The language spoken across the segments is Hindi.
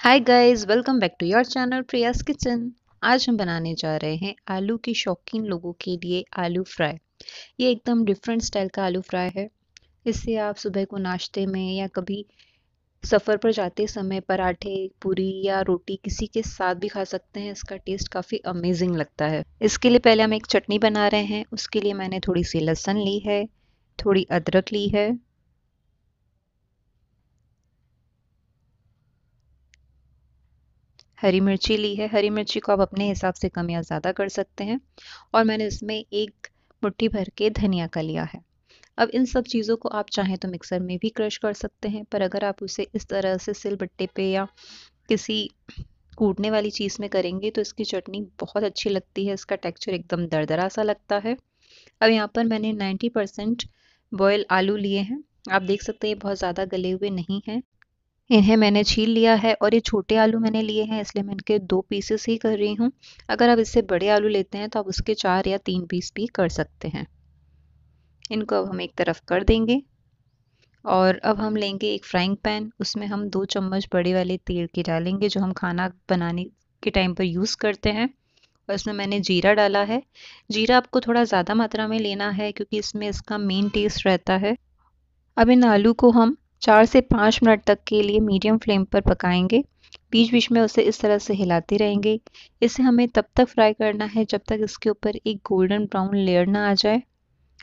hi guys welcome back to your channel Priya's kitchen आज हम बनाने जा रहे हैं आलू के शौकीन लोगों के लिए आलू फ्राई ये एकदम डिफरेंट स्टाइल का आलू फ्राई है इससे आप सुबह को नाश्ते में या कभी सफ़र पर जाते समय पराठे पूरी या रोटी किसी के साथ भी खा सकते हैं इसका टेस्ट काफ़ी अमेजिंग लगता है इसके लिए पहले हम एक चटनी बना रहे हैं उसके लिए मैंने थोड़ी सी लहसुन ली है थोड़ी अदरक ली है हरी मिर्ची ली है हरी मिर्ची को आप अपने हिसाब से कम या ज़्यादा कर सकते हैं और मैंने इसमें एक मुट्ठी भर के धनिया का लिया है अब इन सब चीज़ों को आप चाहें तो मिक्सर में भी क्रश कर सकते हैं पर अगर आप उसे इस तरह से सिल बट्टे पे या किसी कूटने वाली चीज़ में करेंगे तो इसकी चटनी बहुत अच्छी लगती है इसका टेक्सचर एकदम दरदरा सा लगता है अब यहाँ पर मैंने 90 परसेंट बॉयल आलू लिए हैं आप देख सकते हैं ये बहुत ज़्यादा गले हुए नहीं हैं इन्हें मैंने छील लिया है और ये छोटे आलू मैंने लिए हैं इसलिए मैं इनके दो पीसेस ही कर रही हूँ अगर आप इससे बड़े आलू लेते हैं तो आप उसके चार या तीन पीस भी कर सकते हैं इनको अब हम एक तरफ कर देंगे और अब हम लेंगे एक फ्राइंग पैन उसमें हम दो चम्मच बड़े वाले तेल के डालेंगे जो हम खाना बनाने के टाइम पर यूज़ करते हैं और इसमें मैंने जीरा डाला है जीरा आपको थोड़ा ज़्यादा मात्रा में लेना है क्योंकि इसमें इसका मेन टेस्ट रहता है अब इन आलू को हम चार से पाँच मिनट तक के लिए मीडियम फ्लेम पर पकाएंगे बीच बीच में उसे इस तरह से हिलाते रहेंगे इसे हमें तब तक फ्राई करना है जब तक इसके ऊपर एक गोल्डन ब्राउन लेयर ना आ जाए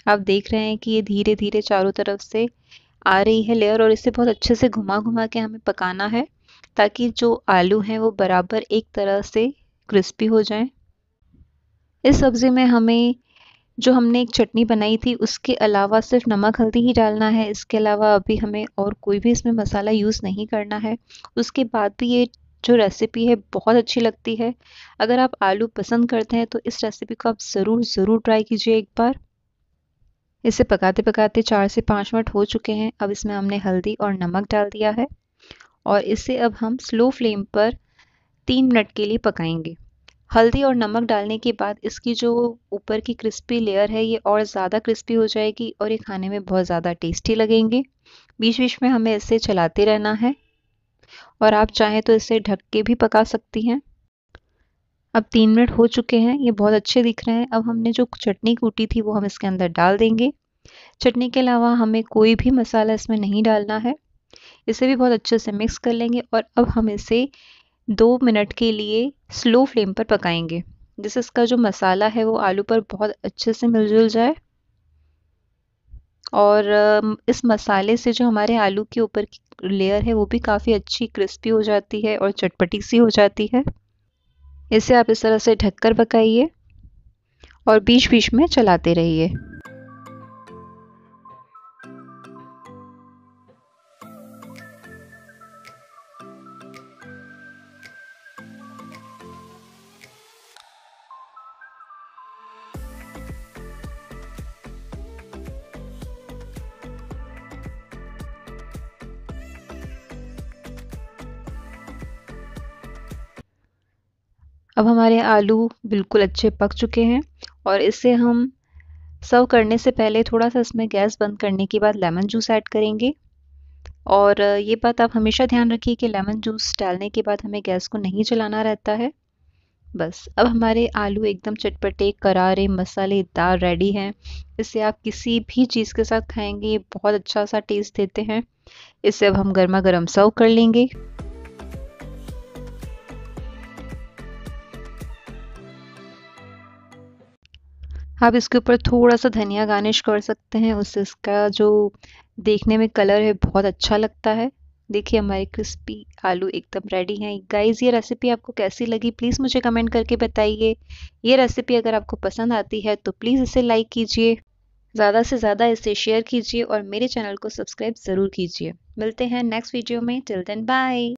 आप देख रहे हैं कि ये धीरे धीरे चारों तरफ से आ रही है लेयर और इसे बहुत अच्छे से घुमा घुमा के हमें पकाना है ताकि जो आलू हैं वो बराबर एक तरह से क्रिस्पी हो जाएं इस सब्ज़ी में हमें जो हमने एक चटनी बनाई थी उसके अलावा सिर्फ नमक हल्दी ही डालना है इसके अलावा अभी हमें और कोई भी इसमें मसाला यूज़ नहीं करना है उसके बाद भी ये जो रेसिपी है बहुत अच्छी लगती है अगर आप आलू पसंद करते हैं तो इस रेसिपी को आप ज़रूर ज़रूर ट्राई कीजिए एक बार इसे पकाते पकाते चार से पाँच मिनट हो चुके हैं अब इसमें हमने हल्दी और नमक डाल दिया है और इसे अब हम स्लो फ्लेम पर तीन मिनट के लिए पकाएंगे हल्दी और नमक डालने के बाद इसकी जो ऊपर की क्रिस्पी लेयर है ये और ज़्यादा क्रिस्पी हो जाएगी और ये खाने में बहुत ज़्यादा टेस्टी लगेंगे बीच बीच में हमें इसे चलाते रहना है और आप चाहें तो इसे ढक के भी पका सकती हैं अब तीन मिनट हो चुके हैं ये बहुत अच्छे दिख रहे हैं अब हमने जो चटनी कूटी थी वो हम इसके अंदर डाल देंगे चटनी के अलावा हमें कोई भी मसाला इसमें नहीं डालना है इसे भी बहुत अच्छे से मिक्स कर लेंगे और अब हम इसे दो मिनट के लिए स्लो फ्लेम पर पकाएंगे जिससे इसका जो मसाला है वो आलू पर बहुत अच्छे से मिलजुल जाए और इस मसाले से जो हमारे आलू के ऊपर की लेयर है वो भी काफ़ी अच्छी क्रिस्पी हो जाती है और चटपटी सी हो जाती है इसे आप इस तरह से ढककर पकाइए और बीच बीच में चलाते रहिए अब हमारे आलू बिल्कुल अच्छे पक चुके हैं और इसे हम सर्व करने से पहले थोड़ा सा इसमें गैस बंद करने के बाद लेमन जूस ऐड करेंगे और ये बात आप हमेशा ध्यान रखिए कि लेमन जूस डालने के बाद हमें गैस को नहीं चलाना रहता है बस अब हमारे आलू एकदम चटपटे करारे मसालेदार रेडी हैं इसे आप किसी भी चीज़ के साथ खाएंगे ये बहुत अच्छा सा टेस्ट देते हैं इसे अब हम गर्मा गर्म सर्व कर लेंगे आप इसके ऊपर थोड़ा सा धनिया गार्निश कर सकते हैं उससे इसका जो देखने में कलर है बहुत अच्छा लगता है देखिए हमारे क्रिस्पी आलू एकदम रेडी हैं गाइस ये रेसिपी आपको कैसी लगी प्लीज़ मुझे कमेंट करके बताइए ये रेसिपी अगर आपको पसंद आती है तो प्लीज़ इसे लाइक कीजिए ज़्यादा से ज़्यादा इसे शेयर कीजिए और मेरे चैनल को सब्सक्राइब ज़रूर कीजिए मिलते हैं नेक्स्ट वीडियो में टिल देन बाय